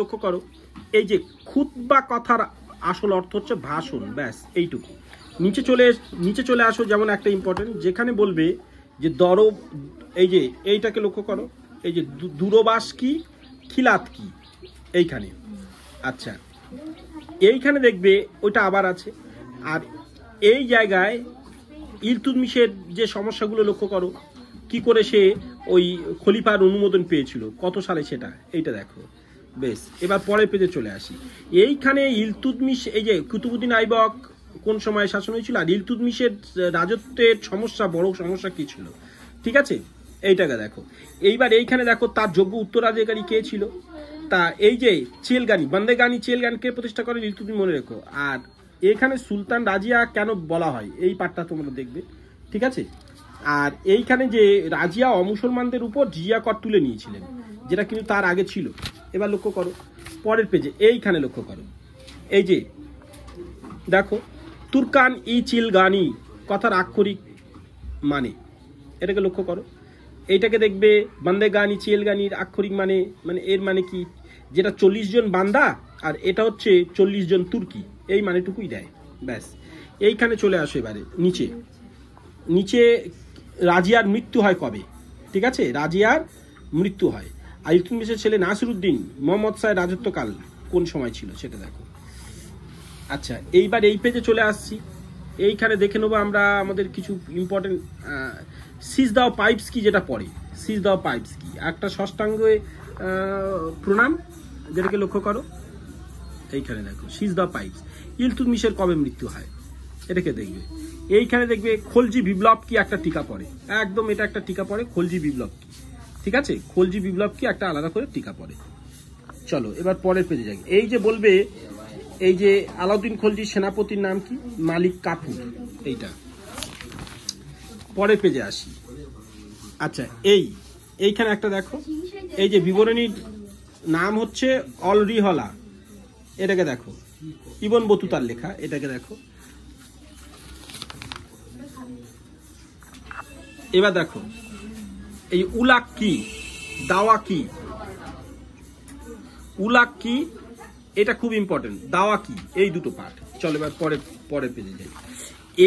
লক্ষ্য করো এই যে খুদ বা কথার আসল অর্থ হচ্ছে ভাষণ ব্যাস এইটুকু নিচে চলে নিচে চলে আসো যেমন একটা ইম্পর্টেন্ট যেখানে বলবে যে দরব এই যে এইটাকে লক্ষ্য করো এই যে দূরবাস কি খিলাত কি এইখানে আচ্ছা এইখানে দেখবে ওইটা আবার আছে আর এই জায়গায় ইলতুদমিশের যে সমস্যাগুলো লক্ষ্য করো কি করে সে ওই খলিফার অনুমোদন পেয়েছিল কত সালে সেটা এইটা দেখো বেশ এবার পরের পেজে চলে আসি এইখানে ইলতুতমিশ এই যে কুতুবুদ্দিন আইবক কোন সময় শাসন হয়েছিল আর ইলতুতমিশের রাজত্বের সমস্যা বড় সমস্যা কী ছিল ঠিক আছে এইটাকে দেখো এইবার এইখানে দেখো তার যোগ্য উত্তরাধিকারী কে ছিল তা এই যে চেলগানি চেলগান কে প্রতিষ্ঠা করে তুমি মনে রেখো আর এখানে সুলতান রাজিয়া কেন বলা হয় এই পাঠটা তোমরা দেখবে ঠিক আছে আর এইখানে যে রাজিয়া অমুসলমানদের উপর জিয়া কর তুলে নিয়েছিলেন যেটা কিন্তু তার আগে ছিল এবার লক্ষ্য করো পরের পেজে এইখানে লক্ষ্য করো এই যে দেখো তুর্কান ই চিল গানি কথার আক্ষরিক মানে এটাকে লক্ষ্য করো এইটাকে দেখবে বান্দে গানি চিল গানির আক্ষরিক মানে মানে এর মানে কি যেটা চল্লিশ জন বান্দা আর এটা হচ্ছে চল্লিশ জন তুর্কি এই মানেটুকুই দেয় ব্যাস এইখানে চলে আসো এবারে নিচে নিচে রাজিয়ার মৃত্যু হয় কবে ঠিক আছে রাজিয়ার মৃত্যু হয় আইতুন মিশের ছেলে নাসিরুদ্দিন মোহাম্মদ সাহেব রাজত্বকাল কোন সময় ছিল সেটা দেখো আচ্ছা এইবার এই পেজে চলে আসছি এইখানে দেখে নেবো আমরা আমাদের কিছু ইম্পর্টেন্ট সিজ দাও পাইপস কি যেটা পড়ে সিজ দাও পাইপস কি একটা ষষ্ঠাঙ্গে প্রণাম যেটাকে লক্ষ্য করো এইখানে দেখো সিজ দ্য পাইপস ইলতুতমিশের কবে মৃত্যু হয় এটাকে দেখবে এইখানে দেখবে খলজি বিপ্লব কি একটা টিকা পড়ে একদম এটা একটা টিকা পড়ে খলজি বিপ্লব কি ঠিক আছে খোলজি বিপ্লবকে একটা আলাদা করে টিকা পড়ে চলো এবার পরের পেজে যাই এই যে বলবে এই যে আলাউদ্দিন খলজি সেনাপতির নাম কি মালিক কাপুর এইটা পরের পেজে আসি আচ্ছা এই এইখানে একটা দেখো এই যে বিবরণীর নাম হচ্ছে অলরিহলা এটাকে দেখো ইবন বতুতার লেখা এটাকে দেখো এবার দেখো এই উলাক কি দাওয়া কি উলাক কি এটা খুব ইম্পর্টেন্ট দাওয়া কি এই দুটো পার্ট চলো এবার পরে পরে পেজে যাই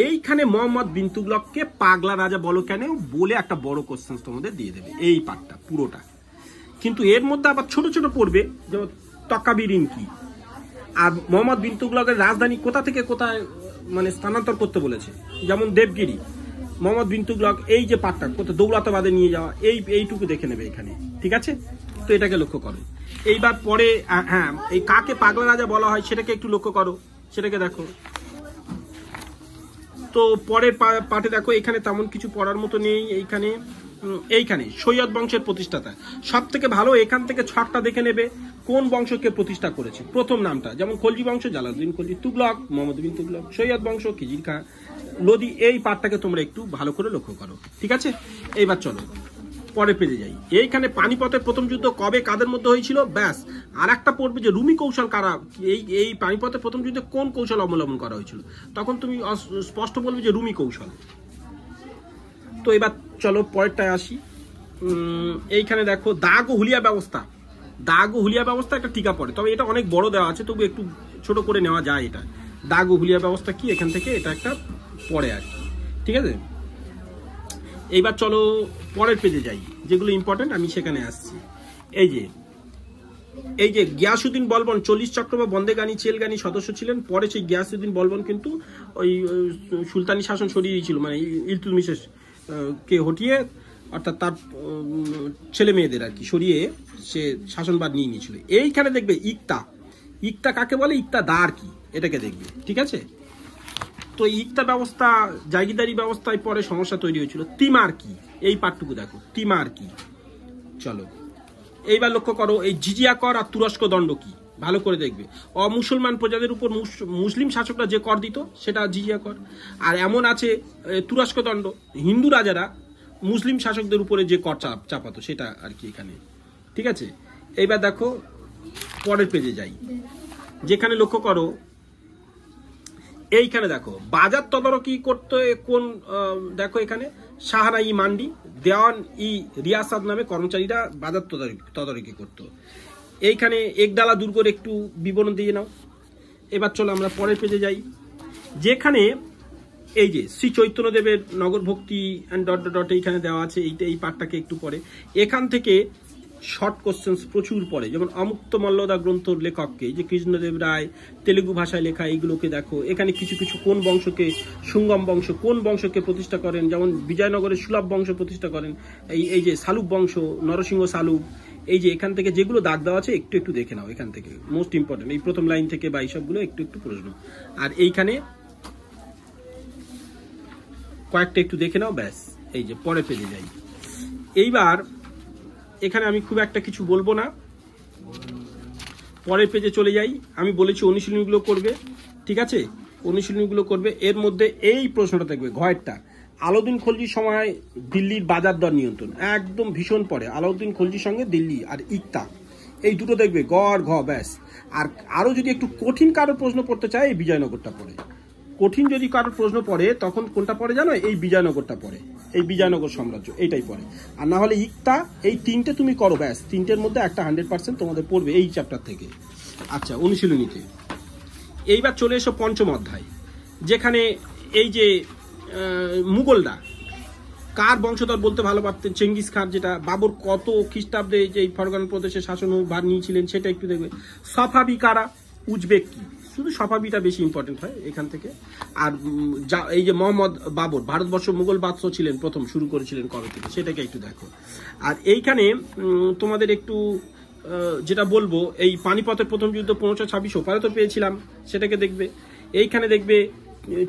এইখানে মোহাম্মদ বিন তুগলককে পাগলা রাজা বলো কেন বলে একটা বড় কোশ্চেন তোমাদের দিয়ে দেবে এই পার্টটা পুরোটা কিন্তু এর মধ্যে আবার ছোট ছোট পড়বে যেমন তকাবিরিন কি আর মোহাম্মদ বিন তুগলকের রাজধানী কোথা থেকে কোথায় মানে স্থানান্তর করতে বলেছে যেমন দেবগিরি মোহাম্মদ বিন তুগলক এই যে পাটটা কোথাও দৌলতাবাদে নিয়ে যাওয়া এই এইটুকু দেখে নেবে এখানে ঠিক আছে তো এটাকে লক্ষ্য করো এইবার পরে হ্যাঁ এই কাকে পাগলা রাজা বলা হয় সেটাকে একটু লক্ষ্য করো সেটাকে দেখো তো পরের পাটে দেখো এখানে তেমন কিছু পড়ার মতো নেই এইখানে এইখানে সৈয়দ বংশের প্রতিষ্ঠাতা সব থেকে ভালো এখান থেকে ছটটা দেখে নেবে কোন বংশকে প্রতিষ্ঠা করেছে প্রথম নামটা যেমন খলজি বংশ জালালুদ্দিন খলজি তুগলক মোহাম্মদ বিন তুগলক সৈয়দ বংশ খিজির খাঁ লোদি এই পাটটাকে তোমরা একটু ভালো করে লক্ষ্য করো ঠিক আছে এইবার চলো পরে পেরে যাই এইখানে পানিপথের প্রথম যুদ্ধ কবে কাদের মধ্যে হয়েছিল ব্যাস আর একটা পড়বে যে রুমি কৌশল কারা এই এই পানিপথের প্রথম যুদ্ধে কোন কৌশল অবলম্বন করা হয়েছিল তখন তুমি স্পষ্ট বলবে যে রুমি কৌশল তো এবার চলো পরেরটায় আসি এইখানে দেখো দাগ ও হুলিয়া ব্যবস্থা দাগ ও হুলিয়া ব্যবস্থা একটা টিকা পড়ে তবে এটা অনেক বড় দেওয়া আছে তবু একটু ছোট করে নেওয়া যায় এটা দাগ ও হুলিয়া ব্যবস্থা কি এখান থেকে এটা একটা পড়ে আর কি ঠিক আছে এইবার চলো পরের পেজে যাই যেগুলো ইম্পর্টেন্ট আমি সেখানে আসছি এই যে এই যে গিয়াসুদ্দিন বলবন চল্লিশ চক্র বা বন্দেগানি চেলগানি সদস্য ছিলেন পরে সেই গিয়াসুদ্দিন বলবন কিন্তু ওই সুলতানি শাসন সরিয়ে দিয়েছিল মানে ইলতুতমিশের কে হটিয়ে অর্থাৎ তার ছেলে মেয়েদের আর কি সরিয়ে সে শাসনবাদ নিয়ে নিয়েছিল এইখানে দেখবে ইকতা ইকতা কাকে বলে ইকতা দার কি এটাকে দেখবে ঠিক আছে তো ইকতা ব্যবস্থা জাগিদারি ব্যবস্থায় পরে সমস্যা তৈরি হয়েছিল তিমার কি এই পাটটুকু দেখো তিমার কি চলো এইবার লক্ষ্য করো এই জিজিয়া কর আর তুরস্ক দণ্ড কি ভালো করে দেখবে অমুসলমান প্রজাদের উপর মুসলিম শাসকরা যে কর দিত সেটা জিজিয়া কর আর এমন আছে তুরস্ক দণ্ড হিন্দু রাজারা মুসলিম শাসকদের উপরে যে কর চাপ চাপাতো সেটা আর কি এখানে ঠিক আছে এইবার দেখো পরের পেজে যাই যেখানে লক্ষ্য করো এইখানে দেখো বাজার তদারকি করতে কোন দেখো এখানে সাহারা ই মান্ডি দেওয়ান ই রিয়াসাদ নামে কর্মচারীরা বাজার তদারকি তদারকি করতো এইখানে একডালা দূর করে একটু বিবরণ দিয়ে নাও এবার চলো আমরা পরের পেজে যাই যেখানে এই যে শ্রী চৈতন্যদেবের নগর ভক্তি অ্যান্ড ডট ডট এইখানে দেওয়া আছে এইটা এই পাঠটাকে একটু পরে এখান থেকে শর্ট কোশ্চেন্স প্রচুর পড়ে যেমন অমুক্ত মল্লদা গ্রন্থর লেখককে যে কৃষ্ণদেব রায় তেলেগু ভাষায় লেখা এইগুলোকে দেখো এখানে কিছু কিছু কোন বংশকে সুঙ্গম বংশ কোন বংশকে প্রতিষ্ঠা করেন যেমন বিজয়নগরের সুলভ বংশ প্রতিষ্ঠা করেন এই এই যে সালুক বংশ নরসিংহ সালুক এই যে এখান থেকে যেগুলো দাগ দেওয়া আছে একটু একটু দেখে নাও এখান থেকে মোস্ট ইম্পর্টেন্ট এই প্রথম লাইন থেকে বা এইসবগুলো একটু একটু প্রশ্ন আর এইখানে কয়েকটা একটু দেখে নাও ব্যাস এই যে পরে পেজে যাই এইবার এখানে আমি খুব একটা কিছু বলবো না পরের পেজে চলে যাই আমি বলেছি অনুশীলনীগুলো করবে ঠিক আছে অনুশীলনীগুলো করবে এর মধ্যে এই প্রশ্নটা থাকবে ঘয়েরটা আলাউদ্দিন খলজির সময় দিল্লির বাজার দর নিয়ন্ত্রণ একদম ভীষণ পড়ে আলাউদ্দিন খলজির সঙ্গে দিল্লি আর ইকতা এই দুটো দেখবে গড় ঘ ব্যাস আর আরও যদি একটু কঠিন কারো প্রশ্ন পড়তে চায় এই বিজয়নগরটা পড়ে কঠিন যদি কারোর প্রশ্ন পড়ে তখন কোনটা পড়ে জানো এই বিজয়নগরটা পড়ে এই বিজয়নগর সাম্রাজ্য এইটাই পড়ে আর না হলে ইকতা এই তিনটে তুমি করো ব্যাস তিনটের মধ্যে একটা হান্ড্রেড পার্সেন্ট তোমাদের পড়বে এই চ্যাপ্টার থেকে আচ্ছা অনুশীলনীতে এইবার চলে এসো পঞ্চম অধ্যায় যেখানে এই যে মুঘলরা কার বংশধর বলতে ভালো পারতেন চেঙ্গিস খান যেটা বাবর কত খ্রিস্টাব্দে যে এই ফরগান প্রদেশে শাসন ভার নিয়েছিলেন সেটা একটু দেখবে সফাবি কারা উজবেক কি শুধু সফাবিটা বেশি ইম্পর্টেন্ট হয় এখান থেকে আর যা এই যে মোহাম্মদ বাবর ভারতবর্ষ মুঘল বাদশাহ ছিলেন প্রথম শুরু করেছিলেন কবে থেকে সেটাকে একটু দেখো আর এইখানে তোমাদের একটু যেটা বলবো এই পানিপথের প্রথম যুদ্ধ পনেরোশো ছাব্বিশ ওপারে তো পেয়েছিলাম সেটাকে দেখবে এইখানে দেখবে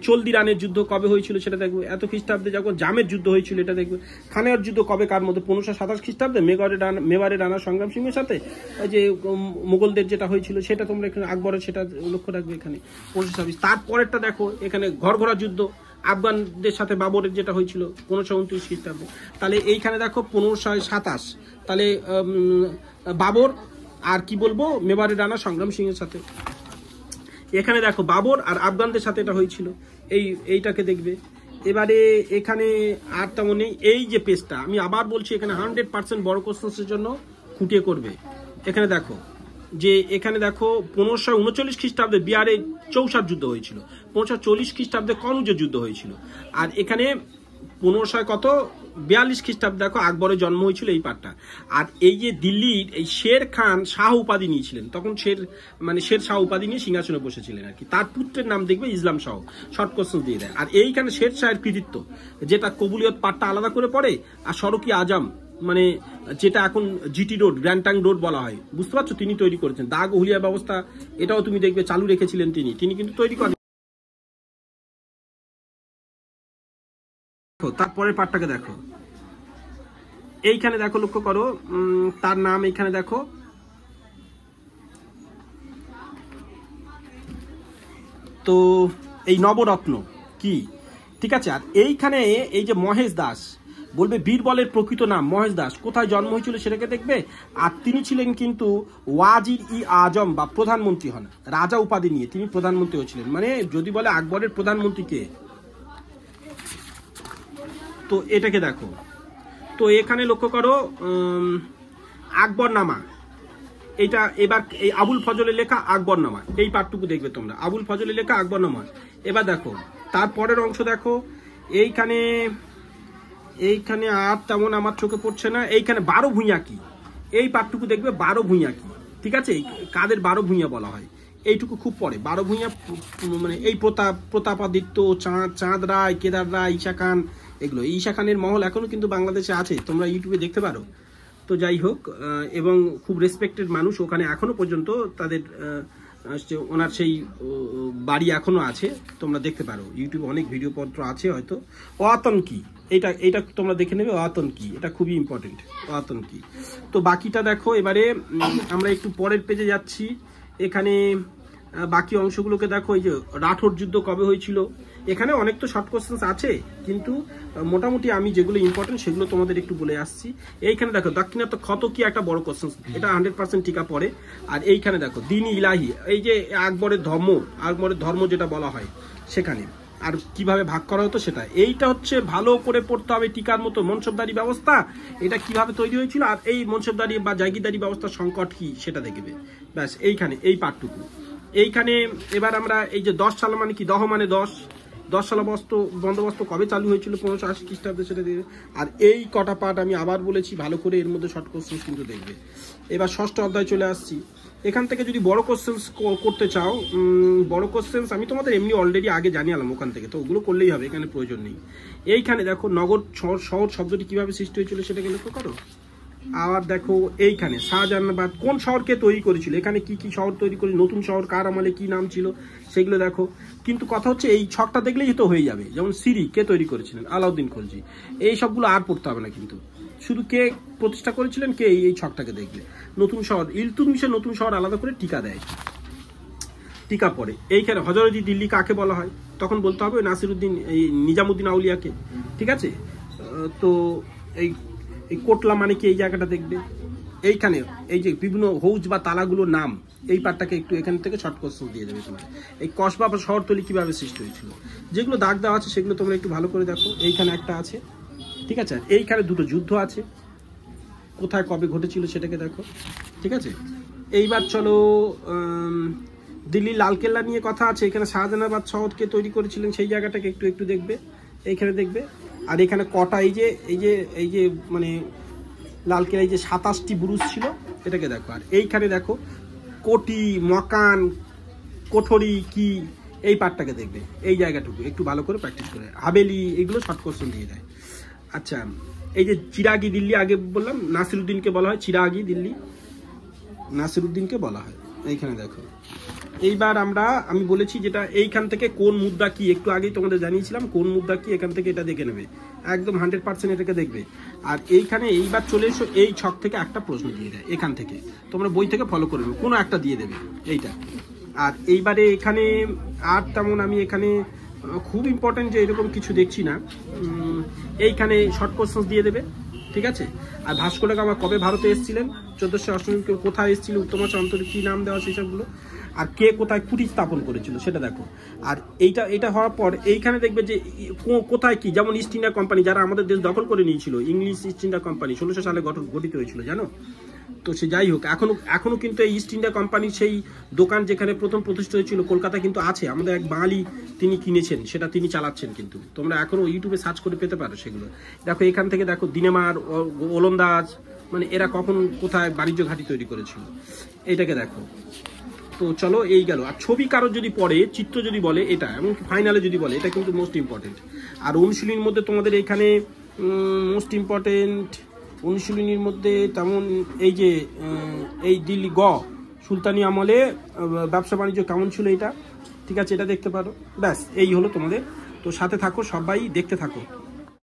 চলদি রানের যুদ্ধ কবে হয়েছিল সেটা দেখবে এত খ্রিস্টাব্দে যখন জামের যুদ্ধ হয়েছিল এটা দেখবে খানের যুদ্ধ কবে কার মধ্যে পনেরোশো সাতাশ খ্রিস্টাব্দে মেঘরে ডানা মেবারে রানা সংগ্রাম সিংহের সাথে যে মোগলদের যেটা হয়েছিল সেটা তোমরা এখানে আকবরের সেটা লক্ষ্য রাখবে এখানে পনেরোশো ছাব্বিশ তারপরেরটা দেখো এখানে ঘর ঘোরা যুদ্ধ আফগানদের সাথে বাবরের যেটা হয়েছিল পনেরোশো উনত্রিশ খ্রিস্টাব্দে তাহলে এইখানে দেখো পনেরোশো সাতাশ তাহলে বাবর আর কি বলবো মেবারে ডানা সংগ্রাম সিংহের সাথে এখানে দেখো বাবর আর আফগানদের সাথে এটা হয়েছিল এই এইটাকে দেখবে এবারে এখানে আর তেমন নেই এই যে পেস্টটা আমি আবার বলছি এখানে হান্ড্রেড পার্সেন্ট বড় কোশ্চেন্সের জন্য খুঁটিয়ে করবে এখানে দেখো যে এখানে দেখো পনেরোশো উনচল্লিশ খ্রিস্টাব্দে বিহারে চৌসার যুদ্ধ হয়েছিল পনেরোশো চল্লিশ খ্রিস্টাব্দে কনুজের যুদ্ধ হয়েছিল আর এখানে পনেরোশো কত বিয়াল্লিশ খ্রিস্টাব্দে দেখো আকবরের জন্ম হয়েছিল এই পাটটা আর এই যে দিল্লির এই শের খান শাহ উপাধি নিয়েছিলেন তখন শের মানে শের শাহ উপাধি নিয়ে সিংহাসনে বসেছিলেন আর কি তার পুত্রের নাম দেখবে ইসলাম শাহ শর্ট কোশ্চেন দিয়ে দেয় আর এইখানে শের শাহের কৃতিত্ব যেটা কবুলিয়ত পাটটা আলাদা করে পড়ে আর সড়কি আজম মানে যেটা এখন জিটি রোড গ্র্যান্টাং রোড বলা হয় বুঝতে পারছো তিনি তৈরি করেছেন দাগ হুলিয়া ব্যবস্থা এটাও তুমি দেখবে চালু রেখেছিলেন তিনি তিনি কিন্তু তৈরি করেন তারপরের পাঠটাকে দেখো এইখানে দেখো লক্ষ্য করো তার নাম এইখানে দেখো তো এই নবরত্ন কি ঠিক আছে আর এইখানে এই যে মহেশ দাস বলবে বীরবলের প্রকৃত নাম মহেশ দাস কোথায় জন্ম হয়েছিল সেটাকে দেখবে আর তিনি ছিলেন কিন্তু ওয়াজির ই আজম বা প্রধানমন্ত্রী হন রাজা উপাধি নিয়ে তিনি প্রধানমন্ত্রী হয়েছিলেন মানে যদি বলে আকবরের প্রধানমন্ত্রী কে তো এটাকে দেখো তো এখানে লক্ষ্য করো আকবরনামা এটা এবার এই আবুল ফজলের লেখা আকবরনামা এই পাঠটুকু দেখবে তোমরা আবুল ফজলের লেখা আকবরনামা এবার দেখো তারপরের অংশ দেখো এইখানে এইখানে আর তেমন আমার চোখে পড়ছে না এইখানে বারো ভূঁইয়া কি এই পাঠটুকু দেখবে বারো ভূঁইয়া কি ঠিক আছে কাদের বারো ভূঁইয়া বলা হয় এইটুকু খুব পড়ে বারো ভূঁইয়া মানে এই প্রতাপ প্রতাপাদিত্য চাঁদ চাঁদ রায় কেদার রায় ঈশা খান এগুলো ঈশা খানের মহল এখনও কিন্তু বাংলাদেশে আছে তোমরা ইউটিউবে দেখতে পারো তো যাই হোক এবং খুব রেসপেক্টেড মানুষ ওখানে এখনও পর্যন্ত তাদের ওনার সেই বাড়ি এখনও আছে তোমরা দেখতে পারো ইউটিউবে অনেক ভিডিও পত্র আছে হয়তো অতন কি এটা এটা তোমরা দেখে নেবে অতন কি এটা খুবই ইম্পর্টেন্ট অতন কি তো বাকিটা দেখো এবারে আমরা একটু পরের পেজে যাচ্ছি এখানে বাকি অংশগুলোকে দেখো এই যে রাঠোর যুদ্ধ কবে হয়েছিল এখানে অনেক তো শর্ট কোশ্চেন্স আছে কিন্তু মোটামুটি আমি যেগুলো ইম্পর্টেন্ট সেগুলো তোমাদের একটু বলে আসছি এইখানে দেখো দাক্ষিণাত্য ক্ষত কি একটা বড় কোশ্চেন্স এটা হান্ড্রেড পার্সেন্ট টিকা পড়ে আর এইখানে দেখো দিন ইলাহি এই যে আকবরের ধর্ম আকবরের ধর্ম যেটা বলা হয় সেখানে আর কিভাবে ভাগ করা হতো সেটা এইটা হচ্ছে ভালো করে পড়তে হবে টিকার মতো মনসবদারি ব্যবস্থা এটা কিভাবে তৈরি হয়েছিল আর এই মনসবদারি বা জাগিদারি ব্যবস্থা সংকট কি সেটা দেখবে ব্যাস এইখানে এই পাঠটুকু এইখানে এবার আমরা এই যে দশ সাল মানে কি দহ মানে দশ দশ সাল বস্ত বন্দোবস্ত কবে চালু হয়েছিল পনেরোশো আশি খ্রিস্টাব্দে সেটা দিয়ে আর এই কটা পাঠ আমি আবার বলেছি ভালো করে এর মধ্যে শর্ট কোশ্চেন্স কিন্তু দেখবে এবার ষষ্ঠ অধ্যায় চলে আসছি এখান থেকে যদি বড় কোশ্চেন্স করতে চাও বড় কোশ্চেন্স আমি তোমাদের এমনি অলরেডি আগে জানিয়ালাম ওখান থেকে তো ওগুলো করলেই হবে এখানে প্রয়োজন নেই এইখানে দেখো নগর শহর শব্দটি কীভাবে সৃষ্টি হয়েছিল সেটাকে লক্ষ্য করো আবার দেখো এইখানে শাহজাহানাবাদ কোন শহরকে তৈরি করেছিল এখানে কি কি শহর তৈরি করে নতুন শহর কার আমলে কি নাম ছিল সেগুলো দেখো কিন্তু কথা হচ্ছে এই ছকটা দেখলেই তো হয়ে যাবে যেমন সিরি কে তৈরি করেছিলেন আলাউদ্দিন খলজি এই সবগুলো আর পড়তে হবে না কিন্তু শুধু কে প্রতিষ্ঠা করেছিলেন কে এই ছকটাকে দেখলে নতুন শহর ইলতুতমিশের নতুন শহর আলাদা করে টিকা দেয় টিকা পড়ে এইখানে হজরজি দিল্লি কাকে বলা হয় তখন বলতে হবে নাসিরুদ্দিন এই নিজামুদ্দিন আউলিয়াকে ঠিক আছে তো এই এই কোটলা মানে কি এই জায়গাটা দেখবে এইখানে এই যে বিভিন্ন হৌজ বা তালাগুলো নাম এই পাটটাকে একটু এখান থেকে শর্ট কোশ্চেন দিয়ে দেবে তোমার এই কসবা বা শহরতলি কীভাবে সৃষ্টি হয়েছিল যেগুলো দাগ দেওয়া আছে সেগুলো তোমরা একটু ভালো করে দেখো এইখানে একটা আছে ঠিক আছে এইখানে দুটো যুদ্ধ আছে কোথায় কবে ঘটেছিল সেটাকে দেখো ঠিক আছে এইবার চলো দিল্লি লালকেল্লা নিয়ে কথা আছে এখানে শাহজাহানাবাদ শহরকে তৈরি করেছিলেন সেই জায়গাটাকে একটু একটু দেখবে এইখানে দেখবে আর এখানে কটা এই যে এই যে এই যে মানে লাল এই যে সাতাশটি বুরুজ ছিল এটাকে দেখো আর এইখানে দেখো কোটি মকান কোঠরি কি এই পার্টটাকে দেখবে এই জায়গাটুকু একটু ভালো করে প্র্যাকটিস করে হাবেলি এগুলো শর্ট কোশ্চেন দিয়ে দেয় আচ্ছা এই যে চিরাগি দিল্লি আগে বললাম নাসিরুদ্দিনকে বলা হয় চিরাগি দিল্লি নাসিরুদ্দিনকে বলা হয় এইখানে দেখো এইবার আমরা আমি বলেছি যেটা এইখান থেকে কোন মুদ্রা কি একটু আগেই তোমাদের জানিয়েছিলাম কোন মুদ্রা কি এখান থেকে এটা দেখে নেবে একদম হান্ড্রেড পার্সেন্ট এটাকে দেখবে আর এইখানে এইবার চলে এসো এই ছক থেকে একটা প্রশ্ন দিয়ে দেয় এখান থেকে তোমরা বই থেকে ফলো করে নেবে কোনো একটা দিয়ে দেবে এইটা আর এইবারে এখানে আর তেমন আমি এখানে খুব ইম্পর্টেন্ট যে এরকম কিছু দেখছি না এইখানে শর্ট কোশ্চেন্স দিয়ে দেবে ঠিক আছে আর ভাস্কর আমার কবে ভারতে এসেছিলেন চোদ্দোশো অষ্টমী কোথায় এসেছিল উত্তমাচন্তরে কী নাম দেওয়া সবগুলো আর কে কোথায় কুটি স্থাপন করেছিল সেটা দেখো আর এইটা এটা হওয়ার পর এইখানে দেখবে যে কোথায় কি যেমন ইস্ট ইন্ডিয়া কোম্পানি যারা আমাদের দেশ দখল করে নিয়েছিল ইংলিশ ইস্ট ইন্ডিয়া কোম্পানি ষোলোশো সালে গঠন গঠিত হয়েছিল জানো তো সে যাই হোক এখনও এখনও কিন্তু এই ইস্ট ইন্ডিয়া কোম্পানির সেই দোকান যেখানে প্রথম প্রতিষ্ঠিত হয়েছিল কলকাতা কিন্তু আছে আমাদের এক বাঙালি তিনি কিনেছেন সেটা তিনি চালাচ্ছেন কিন্তু তোমরা এখনও ইউটিউবে সার্চ করে পেতে পারো সেগুলো দেখো এখান থেকে দেখো দিনেমার ওলন্দাজ মানে এরা কখন কোথায় বাণিজ্য ঘাঁটি তৈরি করেছিল এটাকে দেখো তো চলো এই গেল আর ছবি কারো যদি পড়ে চিত্র যদি বলে এটা এমনকি ফাইনালে যদি বলে এটা কিন্তু মোস্ট ইম্পর্টেন্ট আর অনুশীলনীর মধ্যে তোমাদের এখানে মোস্ট ইম্পর্টেন্ট অনুশীলনীর মধ্যে তেমন এই যে এই দিল্লি গ সুলতানি আমলে ব্যবসা বাণিজ্য কেমন ছিল এটা ঠিক আছে এটা দেখতে পারো ব্যাস এই হলো তোমাদের তো সাথে থাকো সবাই দেখতে থাকো